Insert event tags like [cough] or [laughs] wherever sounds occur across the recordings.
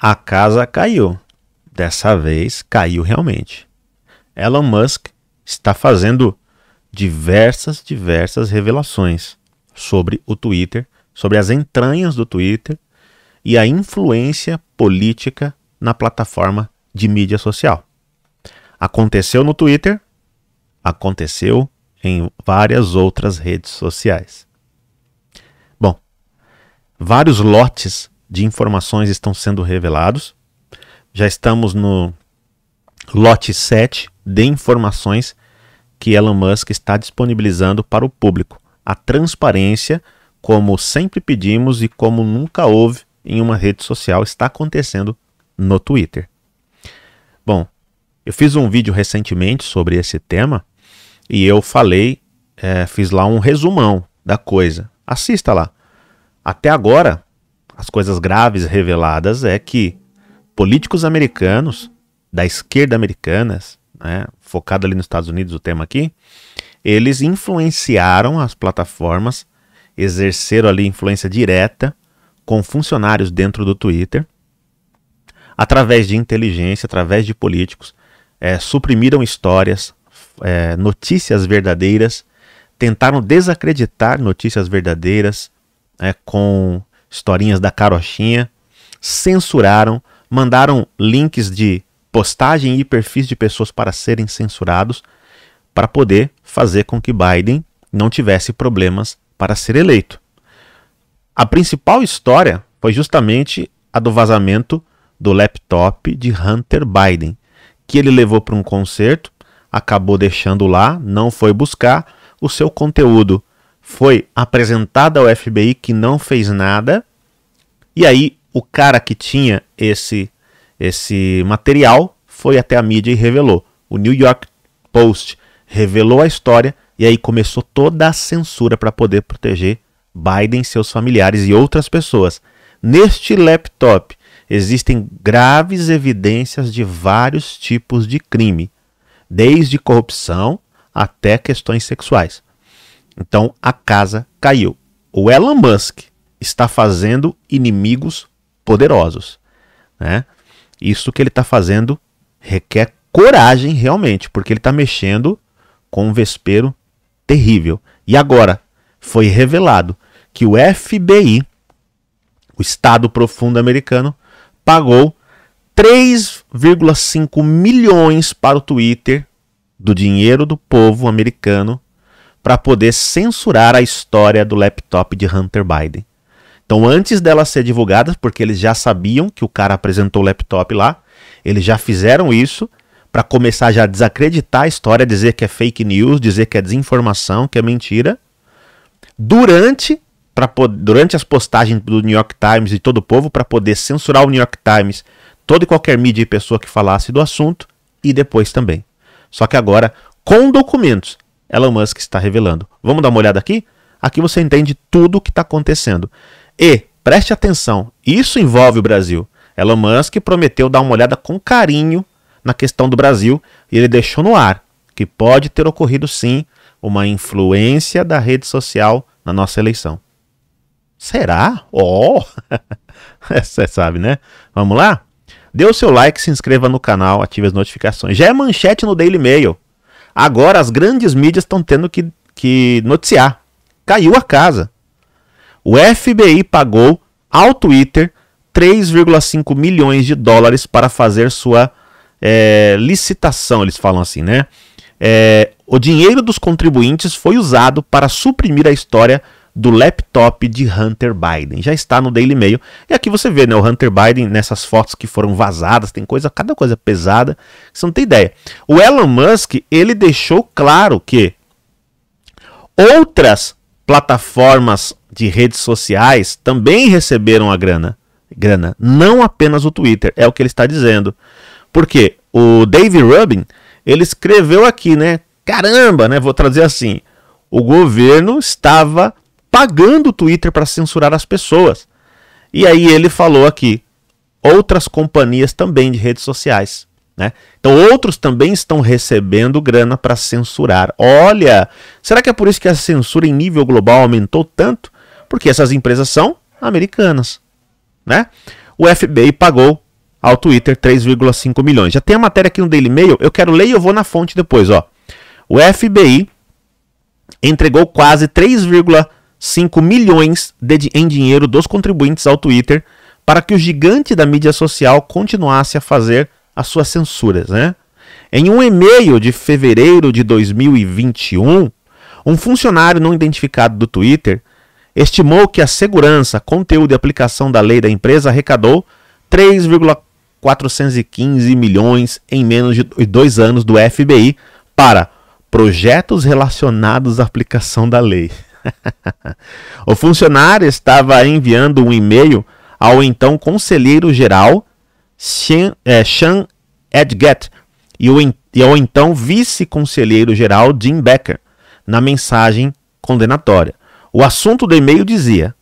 a casa caiu. Dessa vez caiu realmente. Elon Musk está fazendo diversas, diversas revelações sobre o Twitter, sobre as entranhas do Twitter e a influência política na plataforma de mídia social. Aconteceu no Twitter, aconteceu em várias outras redes sociais. Bom, vários lotes de informações estão sendo revelados. Já estamos no lote 7 de informações que Elon Musk está disponibilizando para o público. A transparência, como sempre pedimos e como nunca houve em uma rede social, está acontecendo no Twitter. Bom, eu fiz um vídeo recentemente sobre esse tema e eu falei, é, fiz lá um resumão da coisa. Assista lá. Até agora, as coisas graves reveladas é que políticos americanos, da esquerda americana né, focado ali nos Estados Unidos o tema aqui, eles influenciaram as plataformas, exerceram ali influência direta com funcionários dentro do Twitter, através de inteligência, através de políticos, é, suprimiram histórias, é, notícias verdadeiras, tentaram desacreditar notícias verdadeiras é, com historinhas da carochinha, censuraram, mandaram links de postagem e perfis de pessoas para serem censurados, para poder fazer com que Biden não tivesse problemas para ser eleito. A principal história foi justamente a do vazamento do laptop de Hunter Biden, que ele levou para um concerto, acabou deixando lá, não foi buscar. O seu conteúdo foi apresentada ao FBI que não fez nada. E aí o cara que tinha esse esse material foi até a mídia e revelou. O New York Post revelou a história e aí começou toda a censura para poder proteger Biden, seus familiares e outras pessoas. Neste laptop existem graves evidências de vários tipos de crime, desde corrupção até questões sexuais. Então a casa caiu. O Elon Musk está fazendo inimigos poderosos, né? Isso que ele está fazendo requer coragem realmente, porque ele está mexendo com um vespeiro terrível. E agora foi revelado que o FBI, o Estado Profundo Americano, pagou 3,5 milhões para o Twitter do dinheiro do povo americano para poder censurar a história do laptop de Hunter Biden. Então, antes dela ser divulgada, porque eles já sabiam que o cara apresentou o laptop lá, eles já fizeram isso para começar já a desacreditar a história, dizer que é fake news, dizer que é desinformação, que é mentira. Durante durante as postagens do New York Times e todo o povo para poder censurar o New York Times, toda e qualquer mídia e pessoa que falasse do assunto e depois também. Só que agora com documentos. Elon Musk está revelando. Vamos dar uma olhada aqui? Aqui você entende tudo o que está acontecendo. E, preste atenção, isso envolve o Brasil. Elon Musk prometeu dar uma olhada com carinho na questão do Brasil e ele deixou no ar que pode ter ocorrido sim uma influência da rede social na nossa eleição. Será? Oh! [laughs] Você sabe, né? Vamos lá? Dê o seu like, se inscreva no canal, ative as notificações. Já é manchete no Daily Mail. Agora as grandes mídias estão tendo que, que noticiar. Caiu a casa. O FBI pagou ao Twitter 3,5 milhões de dólares para fazer sua é, licitação, eles falam assim, né? É, o dinheiro dos contribuintes foi usado para suprimir a história do laptop de Hunter Biden. Já está no Daily Mail. E aqui você vê, né, o Hunter Biden nessas fotos que foram vazadas, tem coisa, cada coisa pesada, você não tem ideia. O Elon Musk, ele deixou claro que outras plataformas de redes sociais também receberam a grana, grana, não apenas o Twitter, é o que ele está dizendo. Porque o Dave Rubin, ele escreveu aqui, né? Caramba, né? Vou trazer assim. O governo estava pagando o Twitter para censurar as pessoas. E aí ele falou aqui, outras companhias também de redes sociais. Né? Então outros também estão recebendo grana para censurar. Olha, será que é por isso que a censura em nível global aumentou tanto? Porque essas empresas são americanas. Né? O FBI pagou ao Twitter 3,5 milhões. Já tem a matéria aqui no Daily Mail, eu quero ler e eu vou na fonte depois. Ó. O FBI entregou quase 3,5 5 milhões de, em dinheiro dos contribuintes ao Twitter para que o gigante da mídia social continuasse a fazer as suas censuras. Né? Em um e-mail de fevereiro de 2021, um funcionário não identificado do Twitter estimou que a segurança, conteúdo e aplicação da lei da empresa arrecadou 3,415 milhões em menos de dois anos do FBI para projetos relacionados à aplicação da lei. [laughs] o funcionário estava enviando um e-mail ao então conselheiro-geral Sean, é, Sean Edgett e, o, e ao então vice-conselheiro-geral Jim Becker na mensagem condenatória. O assunto do e-mail dizia: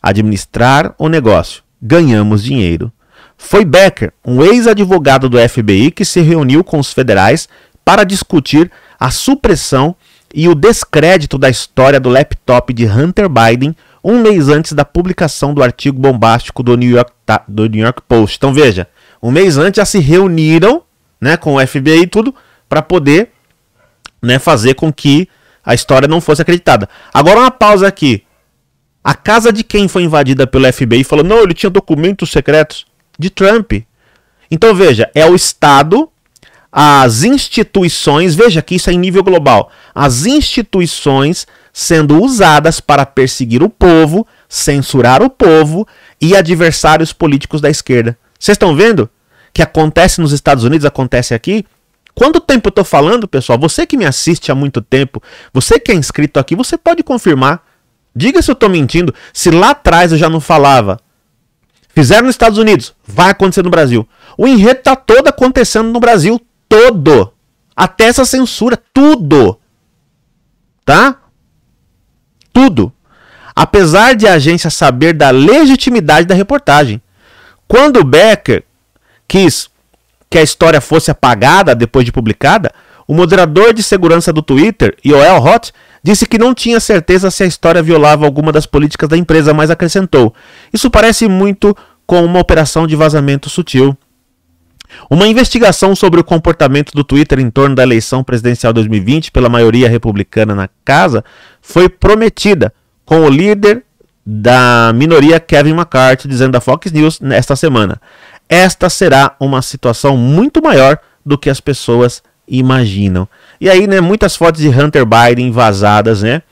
administrar o negócio, ganhamos dinheiro. Foi Becker, um ex-advogado do FBI, que se reuniu com os federais para discutir a supressão e o descrédito da história do laptop de Hunter Biden um mês antes da publicação do artigo bombástico do New York, do New York Post. Então veja, um mês antes já se reuniram né, com o FBI e tudo para poder né, fazer com que a história não fosse acreditada. Agora uma pausa aqui. A casa de quem foi invadida pelo FBI falou: não, ele tinha documentos secretos de Trump. Então veja, é o Estado as instituições, veja que isso é em nível global, as instituições sendo usadas para perseguir o povo, censurar o povo e adversários políticos da esquerda. Vocês estão vendo? Que acontece nos Estados Unidos, acontece aqui. Quanto tempo eu estou falando, pessoal? Você que me assiste há muito tempo, você que é inscrito aqui, você pode confirmar. Diga se eu estou mentindo, se lá atrás eu já não falava. Fizeram nos Estados Unidos, vai acontecer no Brasil. O enredo está todo acontecendo no Brasil, todo. Até essa censura, tudo. Tá? Tudo. Apesar de a agência saber da legitimidade da reportagem. Quando Becker quis que a história fosse apagada depois de publicada, o moderador de segurança do Twitter, Yoel Roth, disse que não tinha certeza se a história violava alguma das políticas da empresa, mas acrescentou: Isso parece muito com uma operação de vazamento sutil uma investigação sobre o comportamento do Twitter em torno da eleição presidencial 2020 pela maioria republicana na casa foi prometida com o líder da minoria Kevin McCarthy dizendo à Fox News nesta semana: "Esta será uma situação muito maior do que as pessoas imaginam". E aí, né, muitas fotos de Hunter Biden vazadas, né?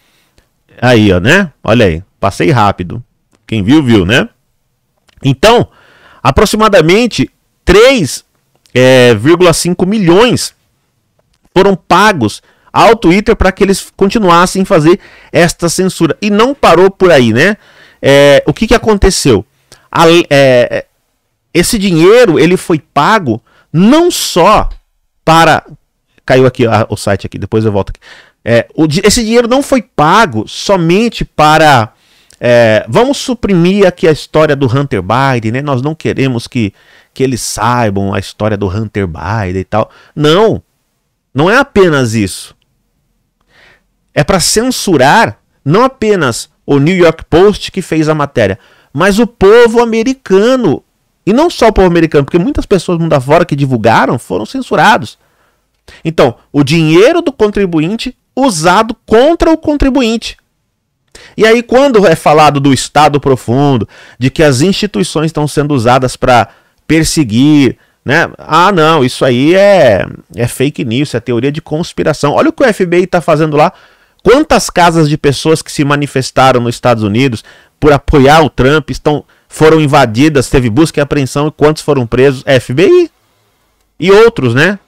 Aí, ó, né? Olha aí, passei rápido. Quem viu viu, né? Então, aproximadamente 3 é, 5 milhões foram pagos ao Twitter para que eles continuassem a fazer esta censura. E não parou por aí, né? É, o que, que aconteceu? A, é, esse dinheiro ele foi pago não só para. Caiu aqui a, ah, o site aqui, depois eu volto aqui. É, o, esse dinheiro não foi pago somente para. É, vamos suprimir aqui a história do Hunter Biden, né? Nós não queremos que que eles saibam a história do Hunter Biden e tal. Não! Não é apenas isso. É para censurar não apenas o New York Post que fez a matéria, mas o povo americano. E não só o povo americano, porque muitas pessoas do mundo afora que divulgaram foram censurados. Então, o dinheiro do contribuinte usado contra o contribuinte. E aí, quando é falado do Estado profundo, de que as instituições estão sendo usadas para perseguir, né? Ah, não, isso aí é, é fake news, é teoria de conspiração. Olha o que o FBI está fazendo lá. Quantas casas de pessoas que se manifestaram nos Estados Unidos por apoiar o Trump estão foram invadidas, teve busca e apreensão e quantos foram presos? É FBI e outros, né?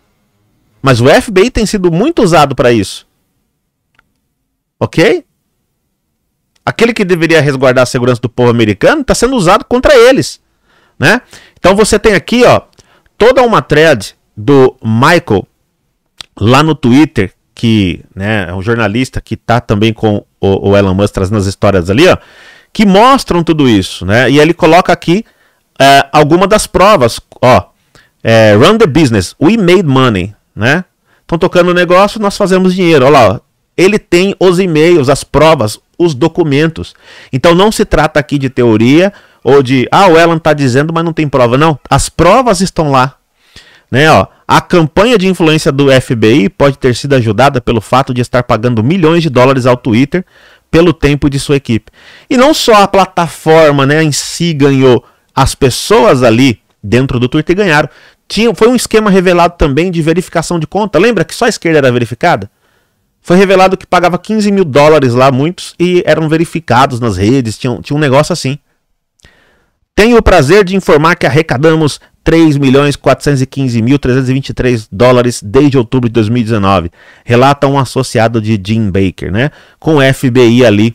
Mas o FBI tem sido muito usado para isso. Ok? Aquele que deveria resguardar a segurança do povo americano está sendo usado contra eles, né? Então você tem aqui, ó, toda uma thread do Michael lá no Twitter, que né, é um jornalista que tá também com o, o Elon Musk trazendo as histórias ali, ó, que mostram tudo isso, né? E ele coloca aqui é, alguma das provas, ó, é, run the business, we made money, né? Estão tocando o negócio, nós fazemos dinheiro, olha lá, ó. ele tem os e-mails, as provas, os documentos. Então não se trata aqui de teoria, ou de, ah, o Elon está dizendo, mas não tem prova. Não, as provas estão lá. Né, ó, a campanha de influência do FBI pode ter sido ajudada pelo fato de estar pagando milhões de dólares ao Twitter pelo tempo de sua equipe. E não só a plataforma né, em si ganhou, as pessoas ali dentro do Twitter ganharam. Tinha, foi um esquema revelado também de verificação de conta. Lembra que só a esquerda era verificada? Foi revelado que pagava 15 mil dólares lá, muitos, e eram verificados nas redes, tinha, tinha um negócio assim. Tenho o prazer de informar que arrecadamos 3.415.323 milhões dólares desde outubro de 2019, relata um associado de Jim Baker, né? Com o FBI ali.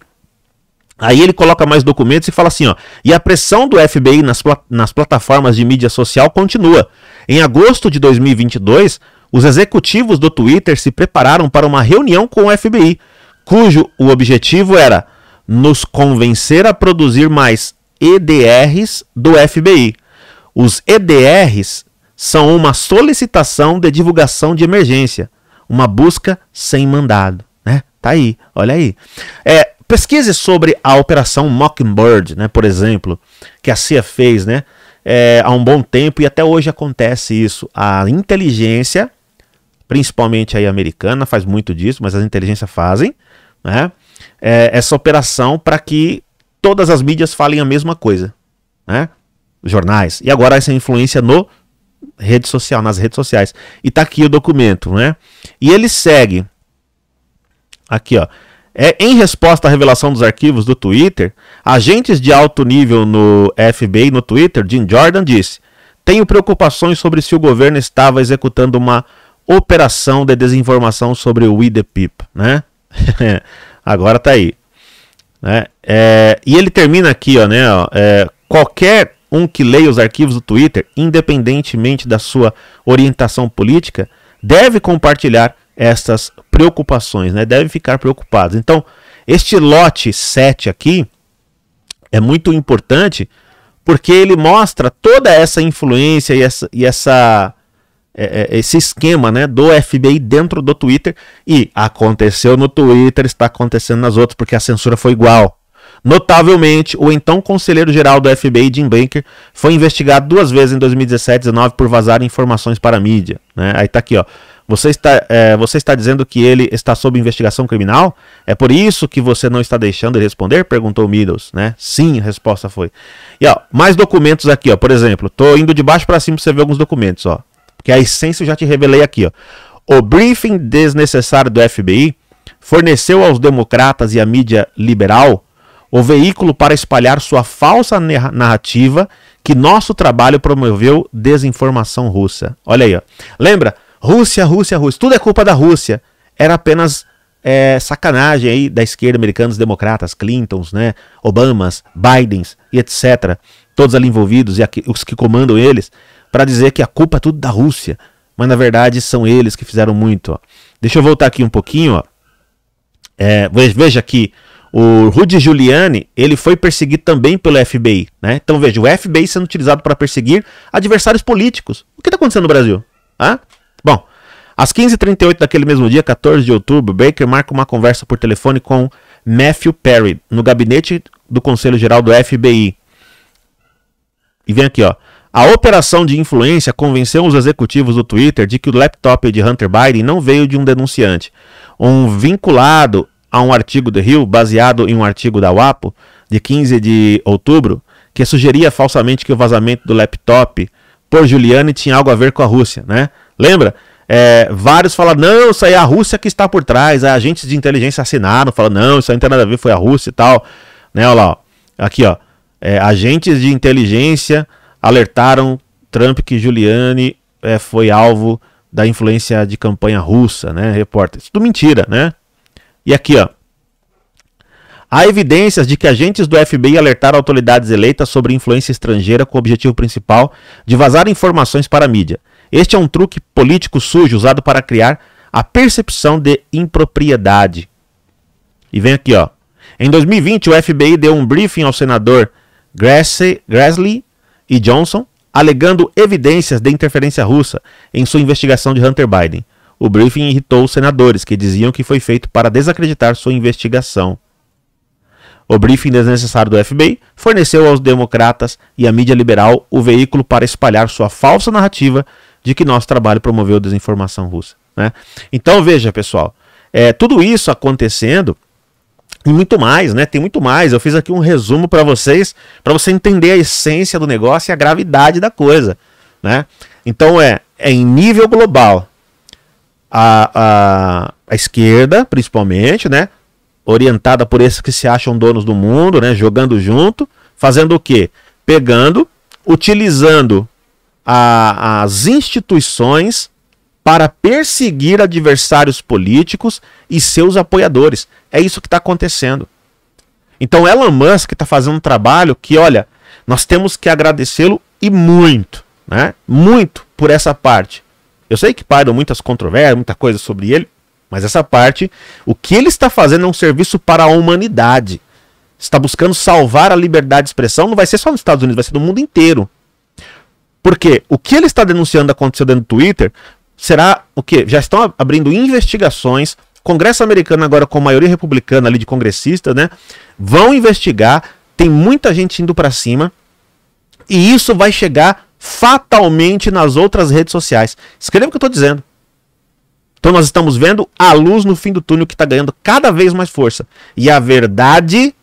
Aí ele coloca mais documentos e fala assim, ó. E a pressão do FBI nas, nas plataformas de mídia social continua. Em agosto de 2022, os executivos do Twitter se prepararam para uma reunião com o FBI, cujo o objetivo era nos convencer a produzir mais EDRs do FBI. Os EDRs são uma solicitação de divulgação de emergência, uma busca sem mandado, né? Tá aí, olha aí. É, pesquise sobre a operação Mockingbird, né? Por exemplo, que a CIA fez, né? É, há um bom tempo e até hoje acontece isso. A inteligência, principalmente aí americana, faz muito disso, mas as inteligências fazem, né? É, essa operação para que todas as mídias falem a mesma coisa, né? jornais. E agora essa influência no rede social, nas redes sociais. E tá aqui o documento, né? E ele segue aqui, ó. É, em resposta à revelação dos arquivos do Twitter, agentes de alto nível no FBI no Twitter, Jim Jordan disse: "Tenho preocupações sobre se o governo estava executando uma operação de desinformação sobre o We the People, né? [laughs] Agora tá aí. Né? É, e ele termina aqui, ó, né? Ó, é, qualquer um que leia os arquivos do Twitter, independentemente da sua orientação política, deve compartilhar essas preocupações, né? Deve ficar preocupado. Então, este lote 7 aqui é muito importante porque ele mostra toda essa influência e essa, e essa é, é, esse esquema né, do FBI dentro do Twitter. E aconteceu no Twitter, está acontecendo nas outras, porque a censura foi igual. Notavelmente, o então conselheiro-geral do FBI, Jim Baker, foi investigado duas vezes em 2017 e 2019 por vazar informações para a mídia. Né? Aí tá aqui, ó. Você está, é, você está dizendo que ele está sob investigação criminal? É por isso que você não está deixando ele responder? Perguntou Meadows, né? Sim, a resposta foi. E ó, mais documentos aqui, ó. Por exemplo, tô indo de baixo para cima para você ver alguns documentos, ó que a essência eu já te revelei aqui. Ó. O briefing desnecessário do FBI forneceu aos democratas e à mídia liberal o veículo para espalhar sua falsa narrativa que nosso trabalho promoveu desinformação russa. Olha aí, ó. lembra? Rússia, Rússia, Rússia. Tudo é culpa da Rússia. Era apenas é, sacanagem aí da esquerda americana, dos democratas, Clintons, né? Obamas, Bidens e etc. Todos ali envolvidos e aqui, os que comandam eles para dizer que a culpa é tudo da Rússia. Mas na verdade são eles que fizeram muito. Ó. Deixa eu voltar aqui um pouquinho. Ó. É, veja aqui. O Rudy Giuliani, ele foi perseguido também pelo FBI, né? Então veja, o FBI sendo utilizado para perseguir adversários políticos. O que está acontecendo no Brasil? Ah? Bom, às 15h38 daquele mesmo dia, 14 de outubro, Baker marca uma conversa por telefone com Matthew Perry, no gabinete do Conselho Geral do FBI. E vem aqui, ó. A operação de influência convenceu os executivos do Twitter de que o laptop de Hunter Biden não veio de um denunciante. Um vinculado a um artigo do Hill, baseado em um artigo da WAPO, de 15 de outubro, que sugeria falsamente que o vazamento do laptop por Giuliani tinha algo a ver com a Rússia, né? Lembra? É, vários falam, não, isso aí é a Rússia que está por trás. É agentes de inteligência assinaram, falam, não, isso aí não tem nada a ver, foi a Rússia e tal. Né, olha lá, ó. aqui, ó. É, agentes de inteligência alertaram Trump que Giuliani é, foi alvo da influência de campanha russa, né, repórter? Isso tudo mentira, né? E aqui, ó. Há evidências de que agentes do FBI alertaram autoridades eleitas sobre influência estrangeira com o objetivo principal de vazar informações para a mídia. Este é um truque político sujo usado para criar a percepção de impropriedade. E vem aqui, ó. Em 2020, o FBI deu um briefing ao senador Grassley e Johnson, alegando evidências de interferência russa em sua investigação de Hunter Biden. O briefing irritou os senadores, que diziam que foi feito para desacreditar sua investigação. O briefing desnecessário do FBI forneceu aos democratas e à mídia liberal o veículo para espalhar sua falsa narrativa de que nosso trabalho promoveu desinformação russa. Né? Então veja, pessoal, é, tudo isso acontecendo e muito mais, né? Tem muito mais. Eu fiz aqui um resumo para vocês, para você entender a essência do negócio e a gravidade da coisa, né? Então é, é em nível global. A, a, a esquerda, principalmente, né? Orientada por esses que se acham donos do mundo, né? Jogando junto, fazendo o quê? Pegando, utilizando a, as instituições para perseguir adversários políticos e seus apoiadores. É isso que está acontecendo. Então, Elon Musk está fazendo um trabalho que, olha, nós temos que agradecê-lo e muito, né? Muito por essa parte. Eu sei que pairam muitas controvérsias, muita coisa sobre ele, mas essa parte, o que ele está fazendo é um serviço para a humanidade. Está buscando salvar a liberdade de expressão, não vai ser só nos Estados Unidos, vai ser no mundo inteiro. Porque o que ele está denunciando aconteceu dentro do Twitter será o quê? Já estão abrindo investigações. Congresso americano agora com maioria republicana ali de congressistas, né? Vão investigar. Tem muita gente indo para cima. E isso vai chegar fatalmente nas outras redes sociais. Escreva o que eu estou dizendo. Então nós estamos vendo a luz no fim do túnel que está ganhando cada vez mais força. E a verdade,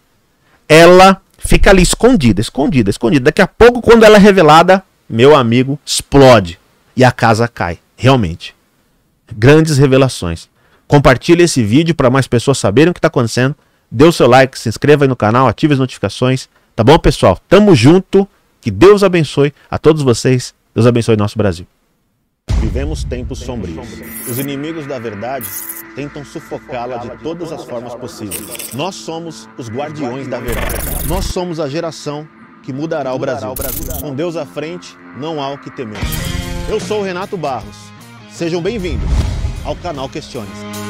ela fica ali escondida, escondida, escondida. Daqui a pouco, quando ela é revelada, meu amigo, explode e a casa cai. Realmente. Grandes revelações. Compartilhe esse vídeo para mais pessoas saberem o que está acontecendo. Dê o seu like, se inscreva aí no canal, ative as notificações. Tá bom, pessoal? Tamo junto. Que Deus abençoe a todos vocês. Deus abençoe nosso Brasil. Vivemos tempos sombrios. Os inimigos da verdade tentam sufocá-la de todas as formas possíveis. Nós somos os guardiões da verdade. Nós somos a geração que mudará o Brasil. Com Deus à frente, não há o que temer. Eu sou o Renato Barros Sejam bem-vindos ao canal Questione.